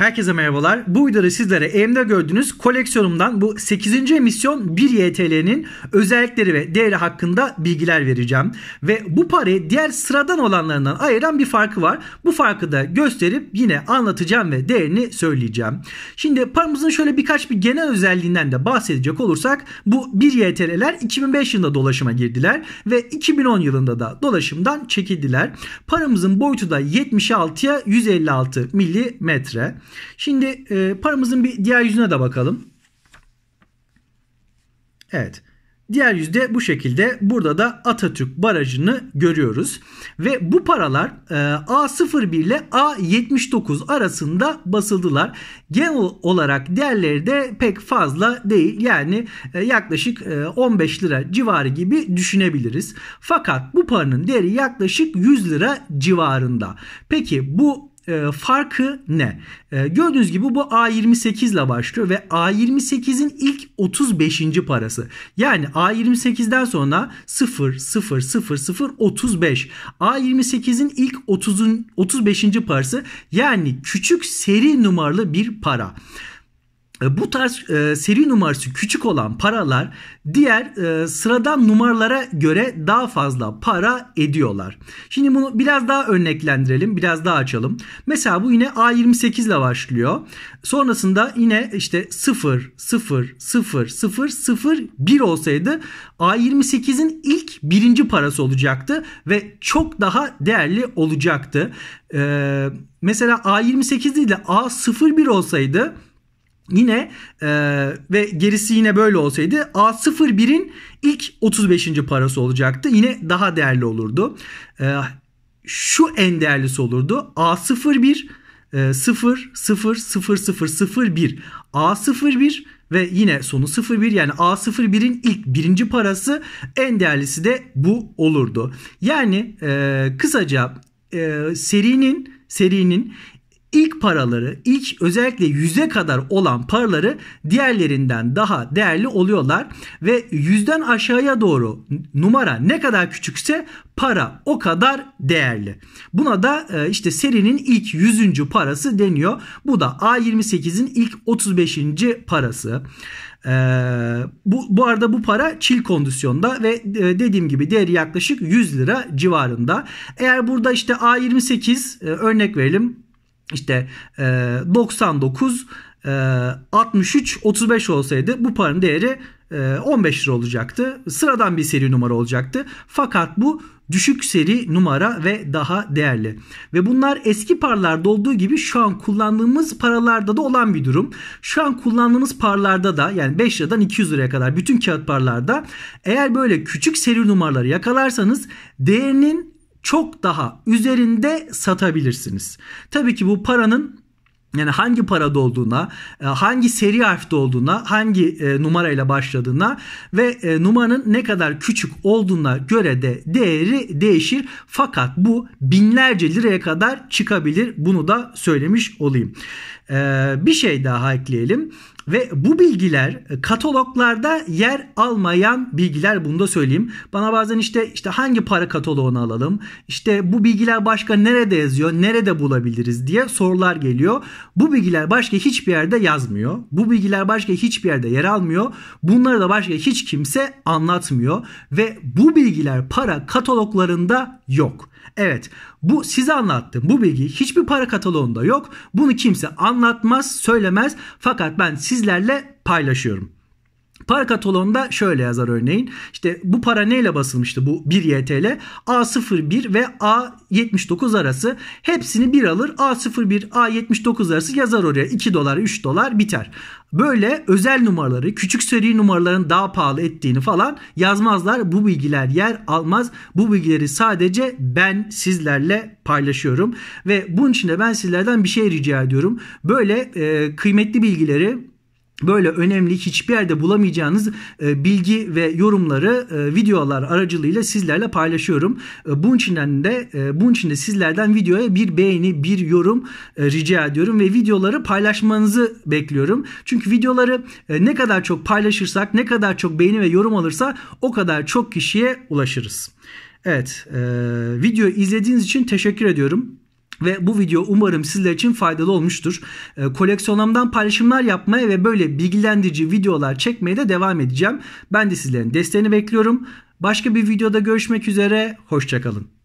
Herkese merhabalar. Bu videoda sizlere elimde gördüğünüz koleksiyonumdan bu 8. emisyon 1 YTL'nin özellikleri ve değeri hakkında bilgiler vereceğim. Ve bu parayı diğer sıradan olanlarından ayıran bir farkı var. Bu farkı da gösterip yine anlatacağım ve değerini söyleyeceğim. Şimdi paramızın şöyle birkaç bir genel özelliğinden de bahsedecek olursak bu 1 YTL'ler 2005 yılında dolaşıma girdiler ve 2010 yılında da dolaşımdan çekildiler. Paramızın boyutu da 76'ya 156 milimetre. Şimdi e, paramızın bir diğer yüzüne de bakalım. Evet. Diğer yüzde bu şekilde burada da Atatürk Barajı'nı görüyoruz. Ve bu paralar e, A01 ile A79 arasında basıldılar. Genel olarak değerleri de pek fazla değil. Yani e, yaklaşık 15 e, lira civarı gibi düşünebiliriz. Fakat bu paranın değeri yaklaşık 100 lira civarında. Peki bu ee, farkı ne? Ee, gördüğünüz gibi bu A28 ile başlıyor ve A28'in ilk 35. parası. Yani A28'den sonra 0 0 0 0 35. A28'in ilk 30'un 35. parası yani küçük seri numaralı bir para. E, bu tarz e, seri numarası küçük olan paralar diğer e, sıradan numaralara göre daha fazla para ediyorlar. Şimdi bunu biraz daha örneklendirelim, biraz daha açalım. Mesela bu yine A28 ile başlıyor. Sonrasında yine işte 0 0 0 0 0 1 olsaydı A28'in ilk birinci parası olacaktı ve çok daha değerli olacaktı. E, mesela A28 değil de A01 olsaydı Yine e, ve gerisi yine böyle olsaydı A01'in ilk 35. parası olacaktı. Yine daha değerli olurdu. E, şu en değerlisi olurdu. A01 e, 0 0 0 0 0 1 A01 ve yine sonu 01 yani A01'in ilk birinci parası en değerlisi de bu olurdu. Yani e, kısaca e, serinin serinin ilk paraları, ilk özellikle yüze kadar olan paraları diğerlerinden daha değerli oluyorlar ve yüzden aşağıya doğru numara ne kadar küçükse para o kadar değerli. Buna da e, işte serinin ilk yüzüncü parası deniyor. Bu da A28'in ilk 35. parası. Ee, bu, bu arada bu para çil kondisyonda ve e, dediğim gibi değeri yaklaşık 100 lira civarında. Eğer burada işte A28 e, örnek verelim işte 99 63 35 olsaydı bu paranın değeri 15 e, lira olacaktı. Sıradan bir seri numara olacaktı. Fakat bu düşük seri numara ve daha değerli. Ve bunlar eski paralarda olduğu gibi şu an kullandığımız paralarda da olan bir durum. Şu an kullandığımız paralarda da yani 5 liradan 200 liraya kadar bütün kağıt paralarda eğer böyle küçük seri numaraları yakalarsanız değerinin çok daha üzerinde satabilirsiniz. Tabii ki bu paranın yani hangi parada olduğuna, e, hangi seri harfte olduğuna, hangi e, numarayla başladığına ve e, numaranın ne kadar küçük olduğuna göre de değeri değişir. Fakat bu binlerce liraya kadar çıkabilir. Bunu da söylemiş olayım. Bir şey daha ekleyelim. Ve bu bilgiler e, kataloglarda yer almayan bilgiler bunu da söyleyeyim. Bana bazen işte işte hangi para kataloğunu alalım? İşte bu bilgiler başka nerede yazıyor? Nerede bulabiliriz diye sorular geliyor. Bu bilgiler başka hiçbir yerde yazmıyor. Bu bilgiler başka hiçbir yerde yer almıyor. Bunları da başka hiç kimse anlatmıyor ve bu bilgiler para kataloglarında yok. Evet bu size anlattım. Bu bilgi hiçbir para kataloğunda yok. Bunu kimse anlatmaz, söylemez. Fakat ben sizlerle paylaşıyorum. Para katalonda şöyle yazar örneğin. İşte bu para neyle basılmıştı bu 1 YTL? A01 ve A79 arası. Hepsini bir alır. A01, A79 arası yazar oraya. 2 dolar, 3 dolar biter. Böyle özel numaraları, küçük seri numaraların daha pahalı ettiğini falan yazmazlar. Bu bilgiler yer almaz. Bu bilgileri sadece ben sizlerle paylaşıyorum. Ve bunun için de ben sizlerden bir şey rica ediyorum. Böyle e, kıymetli bilgileri böyle önemli hiçbir yerde bulamayacağınız e, bilgi ve yorumları e, videolar aracılığıyla sizlerle paylaşıyorum. E, bunun için de bunun için de sizlerden videoya bir beğeni, bir yorum rica ediyorum ve videoları paylaşmanızı bekliyorum. Çünkü videoları ne kadar çok paylaşırsak, ne kadar çok beğeni ve yorum alırsa o kadar çok kişiye ulaşırız. Evet, video izlediğiniz için teşekkür ediyorum. Ve bu video umarım sizler için faydalı olmuştur. E, koleksiyonumdan paylaşımlar yapmaya ve böyle bilgilendirici videolar çekmeye de devam edeceğim. Ben de sizlerin desteğini bekliyorum. Başka bir videoda görüşmek üzere. Hoşçakalın.